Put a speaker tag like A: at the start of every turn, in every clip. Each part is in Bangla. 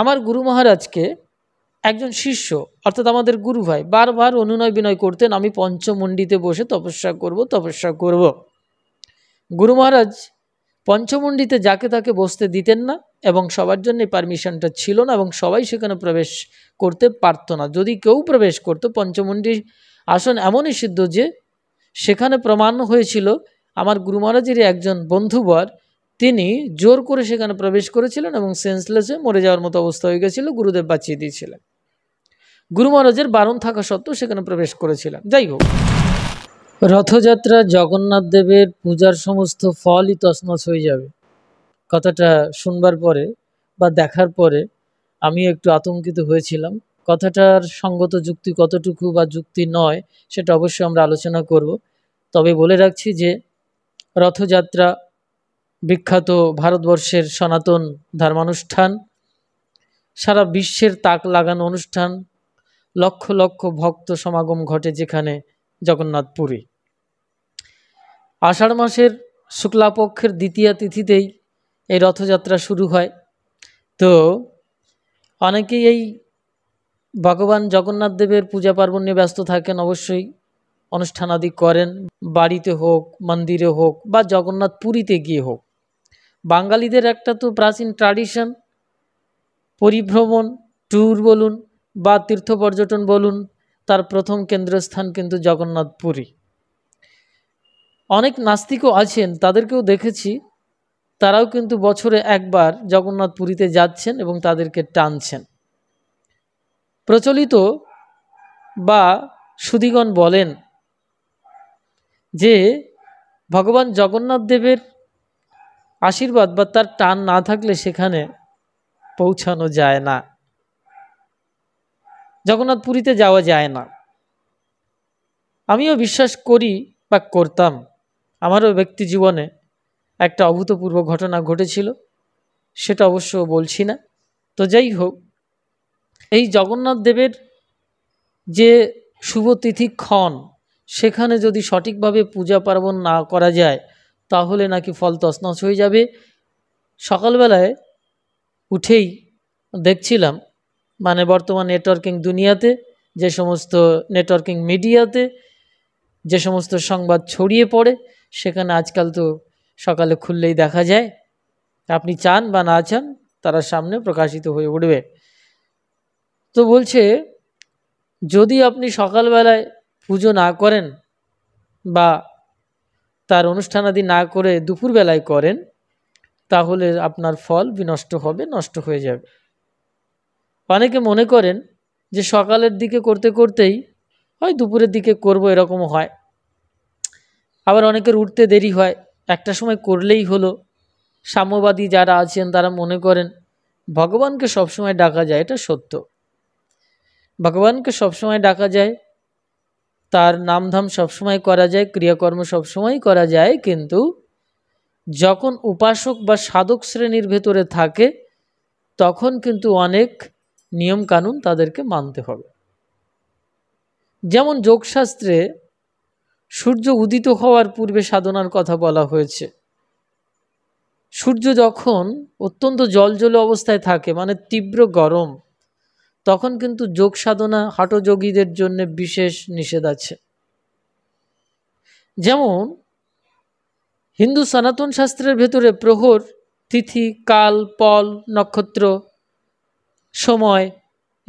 A: আমার গুরু মহারাজকে একজন শিষ্য অর্থাৎ আমাদের গুরু ভাই বারবার অনুনয় বিনয় করতেন আমি পঞ্চমুণ্ডিতে বসে তপস্যা করব তপস্যা করব গুরু মহারাজ পঞ্চমুণ্ডিতে যাকে তাকে বসতে দিতেন না এবং সবার জন্য পারমিশনটা ছিল না এবং সবাই সেখানে প্রবেশ করতে পারতো না যদি কেউ প্রবেশ করতো পঞ্চমুণ্ডি আসন এমনই সিদ্ধ যে সেখানে প্রমাণ হয়েছিল আমার গুরু মহারাজেরই একজন বন্ধুবর তিনি জোর করে সেখানে প্রবেশ করেছিলেন এবং সেন্সলেসে মরে যাওয়ার মতো অবস্থা হয়ে গেছিল গুরুদেব বাঁচিয়ে দিয়েছিলেন গুরু মহারাজের বারণ থাকা সত্ত্বেও সেখানে প্রবেশ করেছিলেন যাই হোক রথযাত্রা জগন্নাথ দেবের পূজার সমস্ত ফলই তছনছ হয়ে যাবে কথাটা শুনবার পরে বা দেখার পরে আমি একটু আতঙ্কিত হয়েছিলাম কথাটার সঙ্গত যুক্তি কতটুকু বা যুক্তি নয় সেটা অবশ্যই আমরা আলোচনা করব তবে বলে রাখছি যে রথযাত্রা বিখ্যাত ভারতবর্ষের সনাতন ধর্মানুষ্ঠান সারা বিশ্বের তাক লাগানো অনুষ্ঠান লক্ষ লক্ষ ভক্ত সমাগম ঘটে যেখানে জগন্নাথপুরী আষাঢ় মাসের শুক্লাপক্ষের দ্বিতীয় তিথিতেই এই রথযাত্রা শুরু হয় তো অনেকেই এই ভগবান জগন্নাথ দেবের পূজা পার্বণ নিয়ে ব্যস্ত থাকেন অবশ্যই অনুষ্ঠানাদি করেন বাড়িতে হোক মন্দিরে হোক বা জগন্নাথ পুরীতে গিয়ে হোক বাঙালিদের একটা তো প্রাচীন ট্র্যাডিশন পরিভ্রমণ ট্যুর বলুন বা তীর্থ পর্যটন বলুন তার প্রথম কেন্দ্রস্থান কিন্তু জগন্নাথ পুরী অনেক নাস্তিকও আছেন তাদেরকেও দেখেছি তারাও কিন্তু বছরে একবার জগন্নাথ পুরীতে যাচ্ছেন এবং তাদেরকে টানছেন প্রচলিত বা সুদীগণ বলেন যে ভগবান জগন্নাথ দেবের আশীর্বাদ বা তার টান না থাকলে সেখানে পৌঁছানো যায় না জগন্নাথ পুরীতে যাওয়া যায় না আমিও বিশ্বাস করি বা করতাম আমারও ব্যক্তি জীবনে একটা অভূতপূর্ব ঘটনা ঘটেছিল সেটা অবশ্য বলছি না তো যাই হোক এই জগন্নাথ দেবের যে শুভতিথি ক্ষণ সেখানে যদি সঠিকভাবে পূজা পার্বণ না করা যায় তাহলে নাকি ফল তসনস হয়ে যাবে সকালবেলায় উঠেই দেখছিলাম মানে বর্তমান নেটওয়ার্কিং দুনিয়াতে যে সমস্ত নেটওয়ার্কিং মিডিয়াতে যে সমস্ত সংবাদ ছড়িয়ে পড়ে সেখানে আজকাল তো সকালে খুললেই দেখা যায় আপনি চান বা না চান তারা সামনে প্রকাশিত হয়ে উঠবে তো বলছে যদি আপনি সকালবেলায় পুজো না করেন বা তার অনুষ্ঠানাদি না করে দুপুরবেলায় করেন তাহলে আপনার ফল বিনষ্ট হবে নষ্ট হয়ে যাবে অনেকে মনে করেন যে সকালের দিকে করতে করতেই হয় দুপুরের দিকে করব এরকম হয় আবার অনেকের উঠতে দেরি হয় একটা সময় করলেই হলো সাম্যবাদী যারা আছেন তারা মনে করেন ভগবানকে সবসময় ডাকা যায় এটা সত্য ভগবানকে সবসময় ডাকা যায় তার নামধাম সবসময় করা যায় ক্রিয়াকর্ম সবসময় করা যায় কিন্তু যখন উপাসক বা সাধক শ্রেণীর ভেতরে থাকে তখন কিন্তু অনেক নিয়ম কানুন তাদেরকে মানতে হবে যেমন যোগশাস্ত্রে সূর্য উদিত হওয়ার পূর্বে সাধনার কথা বলা হয়েছে সূর্য যখন অত্যন্ত জলজল অবস্থায় থাকে মানে তীব্র গরম তখন কিন্তু যোগ সাধনা হাটযোগীদের জন্য বিশেষ নিষেধ আছে যেমন হিন্দু সনাতন শাস্ত্রের ভেতরে প্রহর তিথি কাল পল নক্ষত্র সময়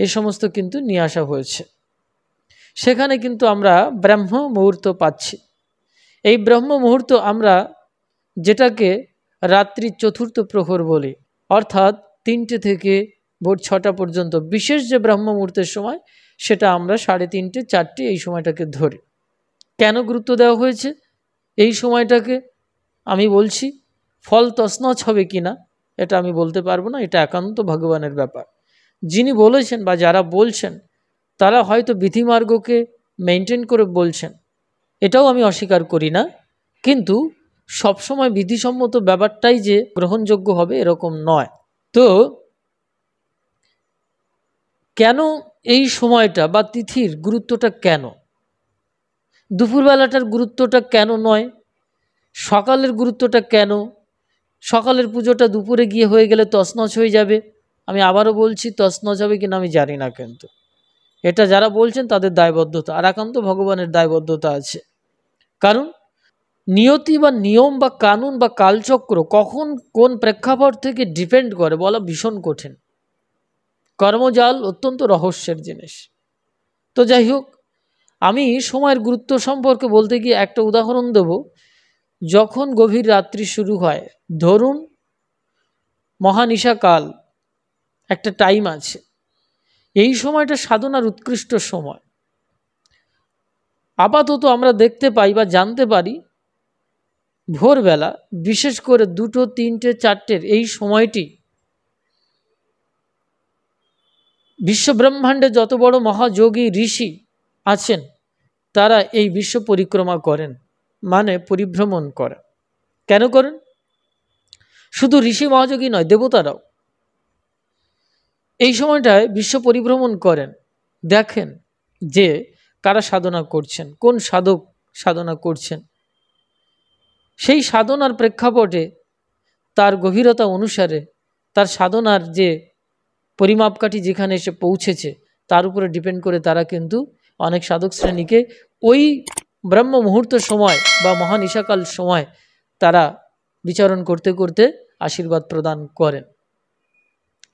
A: এ সমস্ত কিন্তু নিয়ে আসা হয়েছে সেখানে কিন্তু আমরা ব্রাহ্ম মুহূর্ত পাচ্ছি এই ব্রহ্ম মুহূর্ত আমরা যেটাকে রাত্রি চতুর্থ প্রহর বলি অর্থাৎ তিনটে থেকে ভোর ছটা পর্যন্ত বিশেষ যে ব্রাহ্ম মুহূর্তের সময় সেটা আমরা সাড়ে তিনটে চারটে এই সময়টাকে ধরি কেন গুরুত্ব দেওয়া হয়েছে এই সময়টাকে আমি বলছি ফল তসনছ হবে কি না এটা আমি বলতে পারবো না এটা একান্ত ভগবানের ব্যাপার যিনি বলেছেন বা যারা বলছেন তারা হয়তো বিধিমার্গকে মেনটেন করে বলছেন এটাও আমি অস্বীকার করি না কিন্তু সবসময় বিধিসম্মত ব্যাপারটাই যে গ্রহণযোগ্য হবে এরকম নয় তো কেন এই সময়টা বা তিথির গুরুত্বটা কেন দুপুরবেলাটার গুরুত্বটা কেন নয় সকালের গুরুত্বটা কেন সকালের পুজোটা দুপুরে গিয়ে হয়ে গেলে তছনছ হয়ে যাবে আমি আবারও বলছি তছনছ হবে কিনা আমি জানি না কিন্তু এটা যারা বলছেন তাদের দায়বদ্ধতা আর একান্ত ভগবানের দায়বদ্ধতা আছে কারণ নিয়তি বা নিয়ম বা কানুন বা কালচক্র কখন কোন প্রেক্ষাপট থেকে ডিপেন্ড করে বলা ভীষণ কঠিন কর্মজাল অত্যন্ত রহস্যের জিনিস তো যাই হোক আমি সময়ের গুরুত্ব সম্পর্কে বলতে গিয়ে একটা উদাহরণ দেব যখন গভীর রাত্রি শুরু হয় ধরুন মহানিশাকাল একটা টাইম আছে এই সময়টা সাধনার উৎকৃষ্ট সময় আপাতত আমরা দেখতে পাই বা জানতে পারি ভোরবেলা বিশেষ করে দুটো তিনটে চারটের এই সময়টি বিশ্বব্রহ্মাণ্ডে যত বড় মহাযোগী ঋষি আছেন তারা এই বিশ্ব পরিক্রমা করেন মানে পরিভ্রমণ করেন কেন করেন শুধু ঋষি মহাযোগী নয় দেবতারাও এই সময়টায় বিশ্ব পরিভ্রমণ করেন দেখেন যে কারা সাধনা করছেন কোন সাধক সাধনা করছেন সেই সাধনার প্রেক্ষাপটে তার গভীরতা অনুসারে তার সাধনার যে পরিমাপকাঠি যেখানে এসে পৌঁছেছে তার উপরে ডিপেন্ড করে তারা কিন্তু অনেক সাধক শ্রেণীকে ওই ব্রহ্ম মুহূর্ত সময় বা মহান ঈশাকাল সময় তারা বিচারণ করতে করতে আশীর্বাদ প্রদান করেন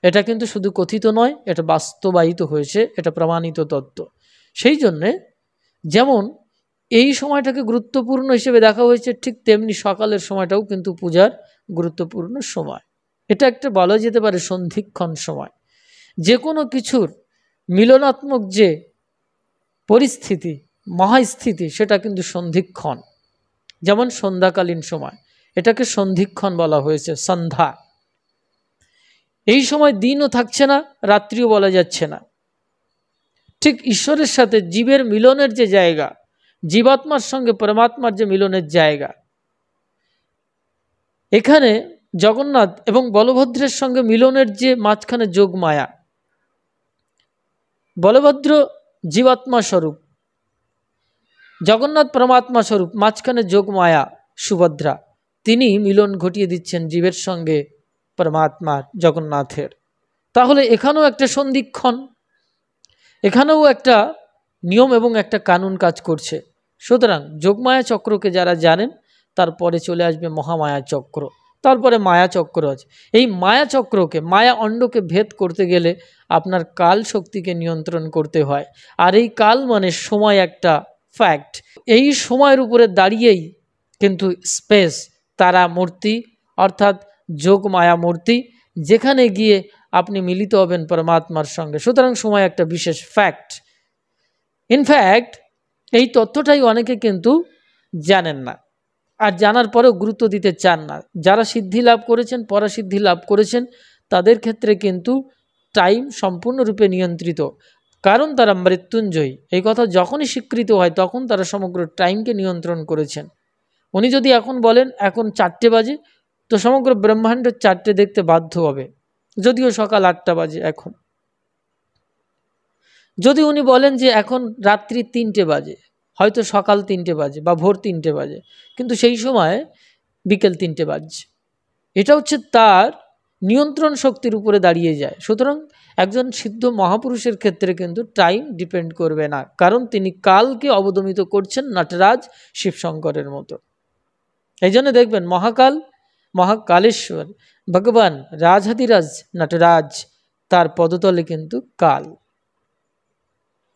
A: এটা কিন্তু শুধু কথিত নয় এটা বাস্তবায়িত হয়েছে এটা প্রমাণিত তত্ত্ব সেই জন্যে যেমন এই সময়টাকে গুরুত্বপূর্ণ হিসেবে দেখা হয়েছে ঠিক তেমনি সকালের সময়টাও কিন্তু পূজার গুরুত্বপূর্ণ সময় এটা একটা বলা যেতে পারে সন্ধিক্ষণ সময় যে কোনো কিছুর মিলনাত্মক যে পরিস্থিতি মহাস্থিতি সেটা কিন্তু সন্ধিক্ষণ যেমন সন্ধ্যাকালীন সময় এটাকে সন্ধিক্ষণ বলা হয়েছে সন্ধ্যা এই সময় দিনও থাকছে না রাত্রিও বলা যাচ্ছে না ঠিক ঈশ্বরের সাথে জীবের মিলনের যে জায়গা জীবাত্মার সঙ্গে পরমাত্মার যে মিলনের জায়গা এখানে জগন্নাথ এবং বলভদ্রের সঙ্গে মিলনের যে মাঝখানে যোগ মায়া বলভদ্র জীবাত্মা স্বরূপ জগন্নাথ পরমাত্মা স্বরূপ মাঝখানে যোগমায়া সুভদ্রা তিনি মিলন ঘটিয়ে দিচ্ছেন জীবের সঙ্গে পরমাত্মার জগন্নাথের তাহলে এখানেও একটা সন্ধিক্ষণ এখানেও একটা নিয়ম এবং একটা কানুন কাজ করছে সুতরাং যোগমায়া চক্রকে যারা জানেন তারপরে চলে আসবে মহামায়া চক্র তারপরে মায়া চক্র আছে এই মায়া চক্রকে মায়া অণ্ডকে ভেদ করতে গেলে আপনার কাল শক্তিকে নিয়ন্ত্রণ করতে হয় আর এই কাল মানে সময় একটা ফ্যাক্ট এই সময়ের উপরে দাঁড়িয়েই কিন্তু স্পেস তারা মূর্তি অর্থাৎ যোগ মায়া মূর্তি যেখানে গিয়ে আপনি মিলিত হবেন পরমাত্মার সঙ্গে সুতরাং সময় একটা বিশেষ ফ্যাক্ট ইনফ্যাক্ট এই তথ্যটাই অনেকে কিন্তু জানেন না আর জানার পরেও গুরুত্ব দিতে চান না যারা সিদ্ধি লাভ করেছেন পরাসিদ্ধি লাভ করেছেন তাদের ক্ষেত্রে কিন্তু টাইম সম্পূর্ণরূপে নিয়ন্ত্রিত কারণ তারা মৃত্যুঞ্জয়ী এই কথা যখনই স্বীকৃত হয় তখন তারা সমগ্র টাইমকে নিয়ন্ত্রণ করেছেন উনি যদি এখন বলেন এখন চারটে বাজে তো সমগ্র ব্রহ্মাণ্ড চারটে দেখতে বাধ্য হবে যদিও সকাল আটটা বাজে এখন যদি উনি বলেন যে এখন রাত্রি তিনটে বাজে হয়তো সকাল তিনটে বাজে বা ভোর তিনটে বাজে কিন্তু সেই সময় বিকেল তিনটে বাজছে এটা হচ্ছে তার নিয়ন্ত্রণ শক্তির উপরে দাঁড়িয়ে যায় সুতরাং একজন সিদ্ধ মহাপুরুষের ক্ষেত্রে কিন্তু টাইম ডিপেন্ড করবে না কারণ তিনি কালকে অবদমিত করছেন নটরাজ শিবশঙ্করের মতো এই জন্য দেখবেন মহাকাল মহাকালেশ্বর ভগবান রাজহাদিরাজ নটরাজ তার পদতলে কিন্তু কাল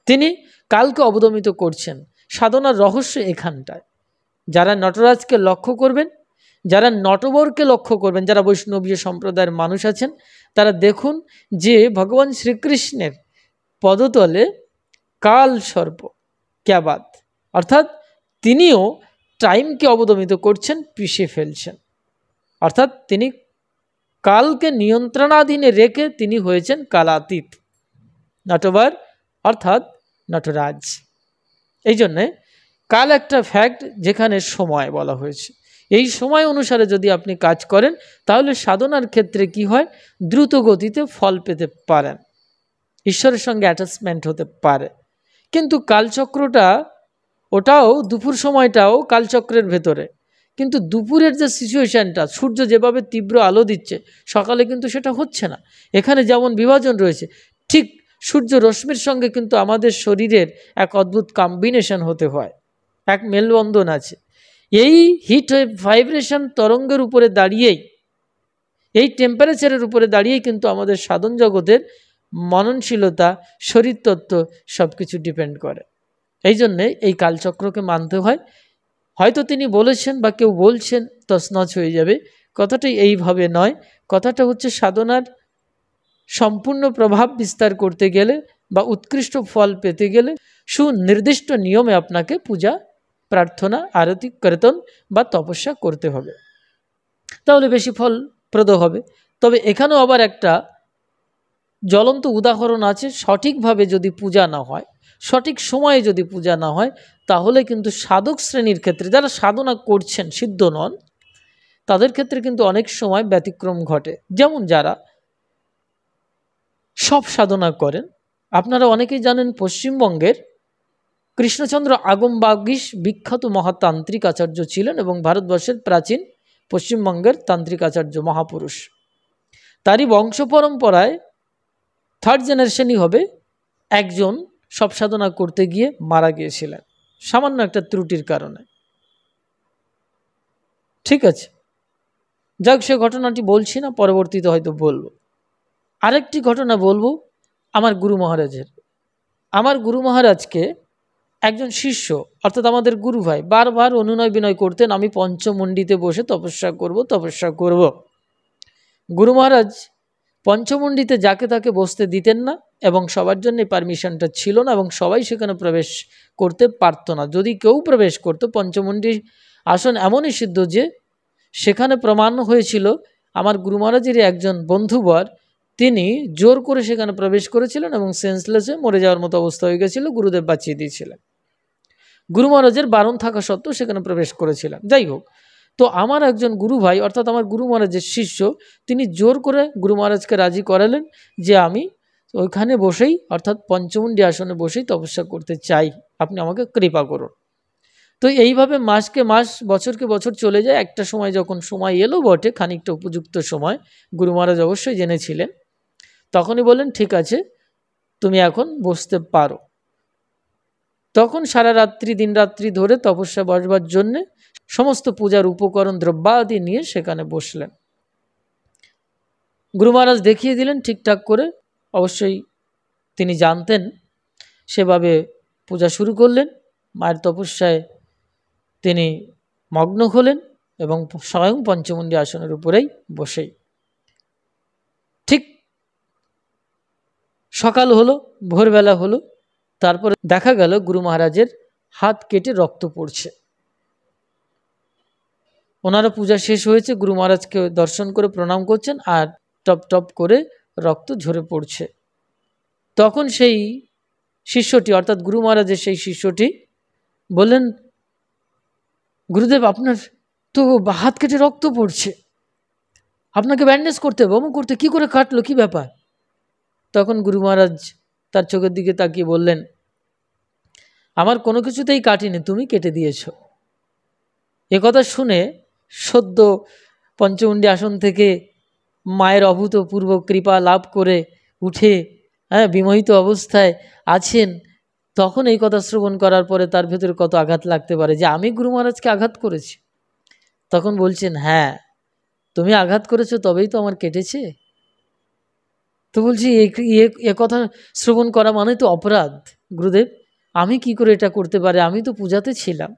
A: তিনি কালকে অবদমিত করছেন সাধনার রহস্য এখানটায় যারা নটরাজকে লক্ষ্য করবেন যারা নটবরকে লক্ষ্য করবেন যারা বৈষ্ণবীয় সম্প্রদায়ের মানুষ আছেন তারা দেখুন যে ভগবান শ্রীকৃষ্ণের পদতলে কাল সর্প ক্যাবাত অর্থাৎ তিনিও টাইমকে অবদমিত করছেন পিষে ফেলছেন অর্থাৎ তিনি কালকে নিয়ন্ত্রণাধীনে রেখে তিনি হয়েছেন কালাতীত নটবর অর্থাৎ নটরাজ এই জন্যে কাল একটা ফ্যাক্ট যেখানে সময় বলা হয়েছে এই সময় অনুসারে যদি আপনি কাজ করেন তাহলে সাধনার ক্ষেত্রে কি হয় দ্রুত গতিতে ফল পেতে পারেন ঈশ্বরের সঙ্গে অ্যাটাচমেন্ট হতে পারে কিন্তু কালচক্রটা ওটাও দুপুর সময়টাও কালচক্রের ভেতরে কিন্তু দুপুরের যে সিচুয়েশানটা সূর্য যেভাবে তীব্র আলো দিচ্ছে সকালে কিন্তু সেটা হচ্ছে না এখানে যেমন বিভাজন রয়েছে ঠিক সূর্য রশ্মির সঙ্গে কিন্তু আমাদের শরীরের এক অদ্ভুত কম্বিনেশন হতে হয় এক মেলবন্ধন আছে এই হিট ভাইব্রেশন তরঙ্গের উপরে দাঁড়িয়েই এই টেম্পারেচারের উপরে দাঁড়িয়েই কিন্তু আমাদের সাধন জগতের মননশীলতা শরীরতত্ত্ব সব কিছু ডিপেন্ড করে এই জন্যে এই কালচক্রকে মানতে হয় হয়তো তিনি বলেছেন বা কেউ বলছেন তছনছ হয়ে যাবে কথাটা এইভাবে নয় কথাটা হচ্ছে সাধনার সম্পূর্ণ প্রভাব বিস্তার করতে গেলে বা উৎকৃষ্ট ফল পেতে গেলে সুনির্দিষ্ট নিয়মে আপনাকে পূজা প্রার্থনা আরতি কীর্তন বা তপস্যা করতে হবে তাহলে বেশি ফলপ্রদ হবে তবে এখানেও আবার একটা জ্বলন্ত উদাহরণ আছে সঠিকভাবে যদি পূজা না হয় সঠিক সময়ে যদি পূজা না হয় তাহলে কিন্তু সাধক শ্রেণীর ক্ষেত্রে যারা সাধনা করছেন সিদ্ধ নন তাদের ক্ষেত্রে কিন্তু অনেক সময় ব্যতিক্রম ঘটে যেমন যারা সব সাধনা করেন আপনারা অনেকেই জানেন পশ্চিমবঙ্গের কৃষ্ণচন্দ্র আগমবাগিস বিখ্যাত মহাতান্ত্রিক আচার্য ছিলেন এবং ভারতবর্ষের প্রাচীন পশ্চিমবঙ্গের তান্ত্রিক আচার্য মহাপুরুষ তারই বংশ পরম্পরায় থার্ড জেনারেশনই হবে একজন সব সাধনা করতে গিয়ে মারা গিয়েছিলেন সামান্য একটা ত্রুটির কারণে ঠিক আছে যাক সে ঘটনাটি বলছি না পরবর্তীতে হয়তো বলবো আরেকটি ঘটনা বলবো আমার গুরু মহারাজের আমার গুরু মহারাজকে একজন শিষ্য অর্থাৎ আমাদের গুরু ভাই বারবার অনুনয় বিনয় করতেন আমি পঞ্চমণ্ডিতে বসে তপস্যা করব তপস্যা করব গুরু মহারাজ পঞ্চমণ্ডিতে যাকে তাকে বসতে দিতেন না এবং সবার জন্য পারমিশনটা ছিল না এবং সবাই সেখানে প্রবেশ করতে পারত না যদি কেউ প্রবেশ করতো পঞ্চমণ্ডির আসন এমনই সিদ্ধ যে সেখানে প্রমাণ হয়েছিল আমার গুরু মহারাজেরই একজন বন্ধুবর তিনি জোর করে সেখানে প্রবেশ করেছিলেন এবং সেন্সলেস হয়ে মরে যাওয়ার মতো অবস্থা হয়ে গেছিল গুরুদেব বাঁচিয়ে দিয়েছিলেন গুরু মহারাজের বারণ থাকা সত্ত্বেও সেখানে প্রবেশ করেছিলেন যাই হোক তো আমার একজন গুরু ভাই অর্থাৎ আমার গুরু মহারাজের শিষ্য তিনি জোর করে গুরু মহারাজকে রাজি করালেন যে আমি ওইখানে বসেই অর্থাৎ পঞ্চমুণ্ডী আসনে বসেই তপস্যা করতে চাই আপনি আমাকে কৃপা করুন তো এইভাবে মাসকে মাস বছরকে বছর চলে যায় একটা সময় যখন সময় এলো বটে খানিকটা উপযুক্ত সময় গুরু মহারাজ অবশ্যই জেনেছিলেন তখনই বললেন ঠিক আছে তুমি এখন বসতে পারো তখন সারা রাত্রি দিন রাত্রি ধরে তপস্যা বসবার জন্যে সমস্ত পূজার উপকরণ দ্রব্যাদি নিয়ে সেখানে বসলেন গুরু মহারাজ দেখিয়ে দিলেন ঠিকঠাক করে অবশ্যই তিনি জানতেন সেভাবে পূজা শুরু করলেন মায়ের তপস্যায় তিনি মগ্ন হলেন এবং স্বয়ং পঞ্চমুণ্ডী আসনের উপরেই বসেই সকাল হলো ভোরবেলা হলো তারপরে দেখা গেল গুরু মহারাজের হাত কেটে রক্ত পড়ছে ওনারা পূজা শেষ হয়েছে গুরু মহারাজকে দর্শন করে প্রণাম করছেন আর টপ টপ করে রক্ত ঝরে পড়ছে তখন সেই শিষ্যটি অর্থাৎ গুরু মহারাজের সেই শিষ্যটি বললেন গুরুদেব আপনার তো হাত কেটে রক্ত পড়ছে আপনাকে ব্যান্ডেজ করতে হবে অমুক করতে কি করে কাটলো কি ব্যাপার তখন গুরু মহারাজ তার চোখের দিকে তাকিয়ে বললেন আমার কোনো কিছুতেই কাটিনি তুমি কেটে দিয়েছ এ কথা শুনে সদ্য পঞ্চমুণ্ডী আসন থেকে মায়ের অভূতপূর্ব কৃপা লাভ করে উঠে হ্যাঁ বিমোহিত অবস্থায় আছেন তখন এই কথা শ্রবণ করার পরে তার ভেতরে কত আঘাত লাগতে পারে যে আমি গুরু মহারাজকে আঘাত করেছি তখন বলছেন হ্যাঁ তুমি আঘাত করেছো তবেই তো আমার কেটেছে তো বলছি এ কথা শ্রবণ করা মানে তো অপরাধ গুরুদেব আমি কি করে এটা করতে পারে আমি তো পূজাতে ছিলাম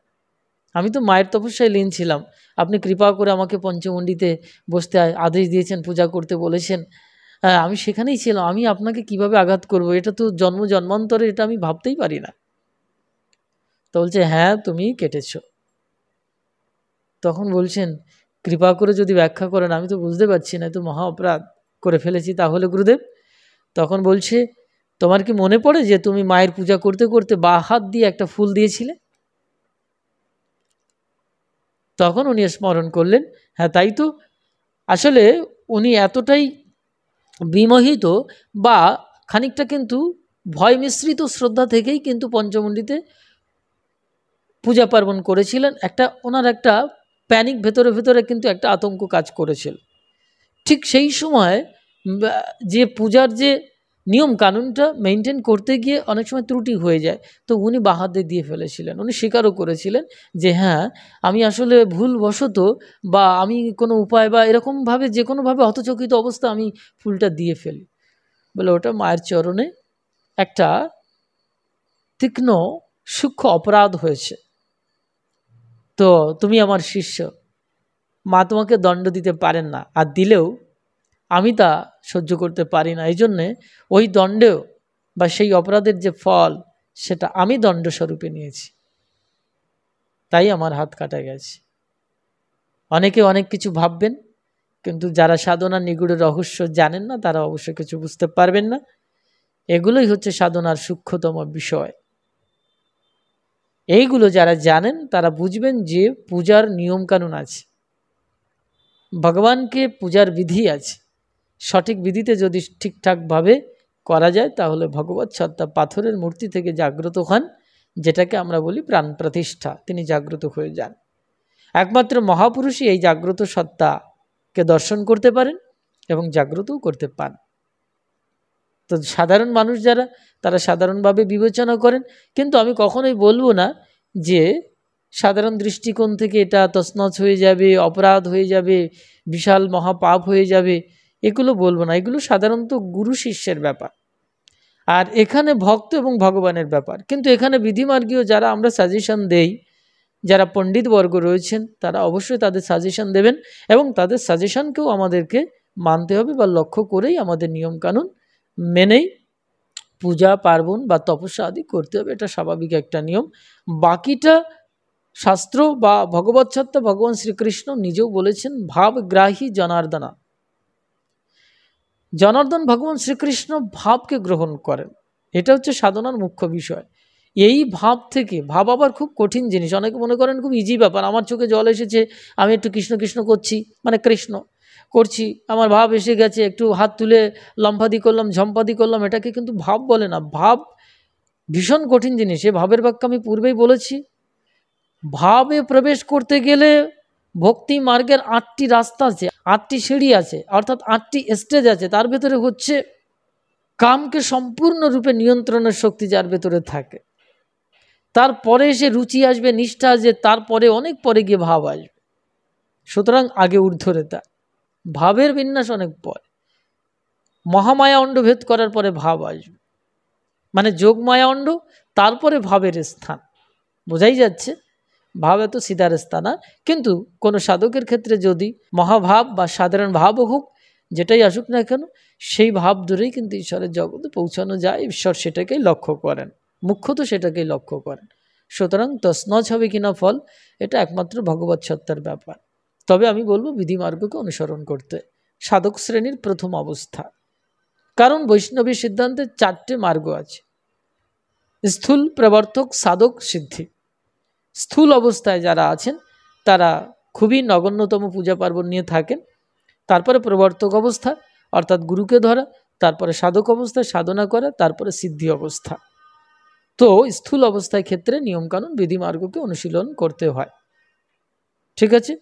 A: আমি তো মায়ের তপস্যায় লীন ছিলাম আপনি কৃপা করে আমাকে পঞ্চমণ্ডিতে বসতে আদেশ দিয়েছেন পূজা করতে বলেছেন আমি সেখানেই ছিলাম আমি আপনাকে কিভাবে আঘাত করব এটা তো জন্ম জন্মান্তরে এটা আমি ভাবতেই পারি না তো বলছে হ্যাঁ তুমি কেটেছ তখন বলছেন কৃপা করে যদি ব্যাখ্যা করেন আমি তো বুঝতে পারছি না তো মহা অপরাধ করে ফেলেছি তাহলে গুরুদেব তখন বলছে তোমার কি মনে পড়ে যে তুমি মায়ের পূজা করতে করতে বা হাত দিয়ে একটা ফুল দিয়েছিলে তখন উনি স্মরণ করলেন হ্যাঁ তাই তো আসলে উনি এতটাই বিমোহিত বা খানিকটা কিন্তু ভয় মিশ্রিত শ্রদ্ধা থেকেই কিন্তু পঞ্চমন্ডিতে পূজা পার্বণ করেছিলেন একটা ওনার একটা প্যানিক ভেতরে ভেতরে কিন্তু একটা আতঙ্ক কাজ করেছিল ঠিক সেই সময় যে পূজার যে নিয়ম কানুনটা মেনটেন করতে গিয়ে অনেক সময় ত্রুটি হয়ে যায় তো উনি বাহাদে দিয়ে ফেলেছিলেন উনি স্বীকারও করেছিলেন যে হ্যাঁ আমি আসলে ভুলবশত বা আমি কোনো উপায় বা এরকমভাবে যে কোনোভাবে হতচকিত অবস্থা আমি ফুলটা দিয়ে ফেলি বলে ওটা মায়ের চরণে একটা তীক্ষ্ণ সূক্ষ্ম অপরাধ হয়েছে তো তুমি আমার শিষ্য মা তোমাকে দণ্ড দিতে পারেন না আর দিলেও আমি তা সহ্য করতে পারি না এই জন্যে ওই দণ্ডেও বা সেই অপরাধের যে ফল সেটা আমি দণ্ডস্বরূপে নিয়েছি তাই আমার হাত কাটা গেছে অনেকে অনেক কিছু ভাববেন কিন্তু যারা সাধনা নিগুড় রহস্য জানেন না তারা অবশ্য কিছু বুঝতে পারবেন না এগুলোই হচ্ছে সাধনার সূক্ষ্মতম বিষয় এইগুলো যারা জানেন তারা বুঝবেন যে পূজার নিয়মকানুন আছে ভগবানকে পূজার বিধি আছে সঠিক বিধিতে যদি ঠিকঠাকভাবে করা যায় তাহলে ভগবত সত্তা পাথরের মূর্তি থেকে জাগ্রত হন যেটাকে আমরা বলি প্রাণ প্রতিষ্ঠা তিনি জাগ্রত হয়ে যান একমাত্র মহাপুরুষই এই জাগ্রত সত্তাকে দর্শন করতে পারেন এবং জাগ্রতও করতে পান তো সাধারণ মানুষ যারা তারা সাধারণভাবে বিবেচনা করেন কিন্তু আমি কখনোই বলবো না যে সাধারণ দৃষ্টিকোণ থেকে এটা তসনস হয়ে যাবে অপরাধ হয়ে যাবে বিশাল মহাপাপ হয়ে যাবে এগুলো বলবো না এগুলো সাধারণত গুরু শিষ্যের ব্যাপার আর এখানে ভক্ত এবং ভগবানের ব্যাপার কিন্তু এখানে বিধিমার্গীয় যারা আমরা সাজেশন দেই যারা পণ্ডিতবর্গ রয়েছেন তারা অবশ্যই তাদের সাজেশন দেবেন এবং তাদের সাজেশনকেও আমাদেরকে মানতে হবে বা লক্ষ্য করেই আমাদের নিয়মকানুন মেনেই পূজা পার্বণ বা তপস্যা আদি করতে হবে এটা স্বাভাবিক একটা নিয়ম বাকিটা শাস্ত্র বা ভগবৎসত্ত্ব ভগবান শ্রীকৃষ্ণ নিজেও বলেছেন ভাবগ্রাহী জনার্দনা জনার্দন ভগবান শ্রীকৃষ্ণ ভাবকে গ্রহণ করেন এটা হচ্ছে সাধনার মুখ্য বিষয় এই ভাব থেকে ভাব আবার খুব কঠিন জিনিস অনেকে মনে করেন খুব ইজি ব্যাপার আমার চোখে জল এসেছে আমি একটু কৃষ্ণ কৃষ্ণ করছি মানে কৃষ্ণ করছি আমার ভাব এসে গেছে একটু হাত তুলে লম্ফাদি করলাম ঝম্পাদি করলাম এটাকে কিন্তু ভাব বলে না ভাব ভীষণ কঠিন জিনিস এ ভাবের বাক্য আমি পূর্বেই বলেছি ভাবে প্রবেশ করতে গেলে ভক্তি মার্গের আটটি রাস্তা আছে আটটি সিঁড়ি আছে অর্থাৎ আটটি স্টেজ আছে তার ভেতরে হচ্ছে কামকে সম্পূর্ণরূপে নিয়ন্ত্রণের শক্তি যার ভেতরে থাকে তারপরে সে রুচি আসবে নিষ্ঠা আসবে তারপরে অনেক পরে গিয়ে ভাব আসবে সুতরাং আগে ঊর্ধ্বরেতা ভাবের বিন্যাস অনেক পরে মহামায়া অণ্ড ভেদ করার পরে ভাব আসবে মানে যোগমায়া অণ্ড তারপরে ভাবের স্থান বোঝাই যাচ্ছে ভাবে তো সিতার স্থানা হ্যাঁ? কিন্তু কোনো সাধকের ক্ষেত্রে যদি মহাভাব বা সাধারণ ভাবও হোক যেটাই আসুক না কেন সেই ভাব ধরেই কিন্তু ঈশ্বরের জগতে পৌঁছানো যায় ঈশ্বর সেটাকেই লক্ষ্য করেন মুখ্যত সেটাকেই লক্ষ্য করেন সুতরাং তসনজ হবে কিনা ফল এটা একমাত্র ভগবত সত্তার ব্যাপার তবে আমি বলবো বিধিমার্গকে অনুসরণ করতে সাধক শ্রেণীর প্রথম অবস্থা কারণ বৈষ্ণবী সিদ্ধান্তে চারটে মার্গ আছে স্থূল প্রবর্তক সাধক সিদ্ধি স্থূল অবস্থায় যারা আছেন তারা খুবই নগণ্যতম পূজা পার্বণ নিয়ে থাকেন তারপরে প্রবর্তক অবস্থা অর্থাৎ গুরুকে ধরা তারপরে সাধক অবস্থায় সাধনা করা তারপরে সিদ্ধি অবস্থা তো স্থূল অবস্থায় ক্ষেত্রে নিয়মকানুন বিধিমার্গকে অনুশীলন করতে হয় ঠিক আছে